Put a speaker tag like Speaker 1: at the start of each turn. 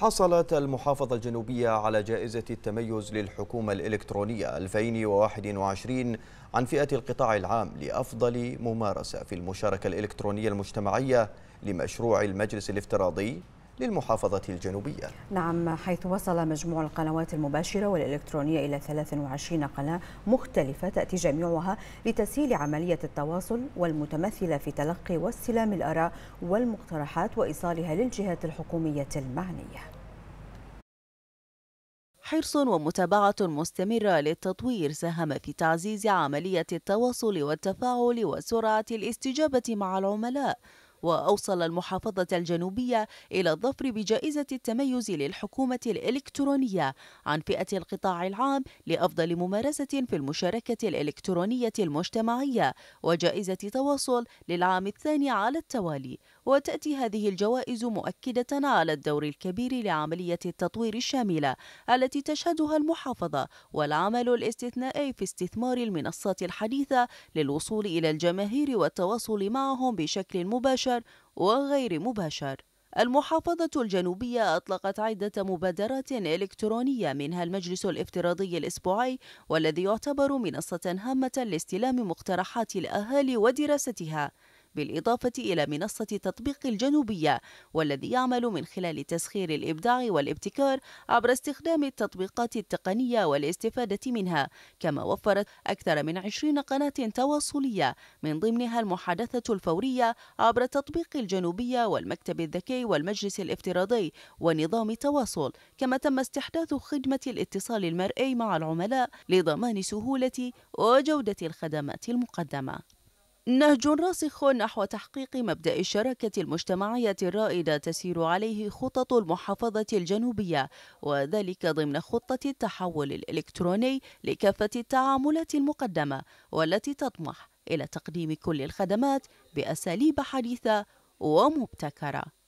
Speaker 1: حصلت المحافظة الجنوبية على جائزة التميز للحكومة الإلكترونية 2021 عن فئة القطاع العام لأفضل ممارسة في المشاركة الإلكترونية المجتمعية لمشروع المجلس الافتراضي للمحافظة الجنوبية
Speaker 2: نعم حيث وصل مجموع القنوات المباشرة والإلكترونية إلى 23 قناة مختلفة تأتي جميعها لتسهيل عملية التواصل والمتمثلة في تلقي واستلام الآراء والمقترحات وإيصالها للجهات الحكومية المعنية
Speaker 3: حرص ومتابعة مستمرة للتطوير ساهم في تعزيز عملية التواصل والتفاعل وسرعة الاستجابة مع العملاء وأوصل المحافظة الجنوبية إلى الظفر بجائزة التميز للحكومة الإلكترونية عن فئة القطاع العام لأفضل ممارسة في المشاركة الإلكترونية المجتمعية وجائزة تواصل للعام الثاني على التوالي وتأتي هذه الجوائز مؤكدة على الدور الكبير لعملية التطوير الشاملة التي تشهدها المحافظة والعمل الاستثنائي في استثمار المنصات الحديثة للوصول إلى الجماهير والتواصل معهم بشكل مباشر وغير مباشر المحافظة الجنوبية أطلقت عدة مبادرات إلكترونية منها المجلس الافتراضي الأسبوعي والذي يعتبر منصة هامة لاستلام مقترحات الأهالي ودراستها بالإضافة إلى منصة تطبيق الجنوبية والذي يعمل من خلال تسخير الإبداع والابتكار عبر استخدام التطبيقات التقنية والاستفادة منها كما وفرت أكثر من 20 قناة تواصلية من ضمنها المحادثة الفورية عبر تطبيق الجنوبية والمكتب الذكي والمجلس الافتراضي ونظام التواصل كما تم استحداث خدمة الاتصال المرئي مع العملاء لضمان سهولة وجودة الخدمات المقدمة نهج راسخ نحو تحقيق مبدأ الشراكة المجتمعية الرائدة تسير عليه خطط المحافظة الجنوبية وذلك ضمن خطة التحول الإلكتروني لكافة التعاملات المقدمة والتي تطمح إلى تقديم كل الخدمات
Speaker 2: بأساليب حديثة ومبتكرة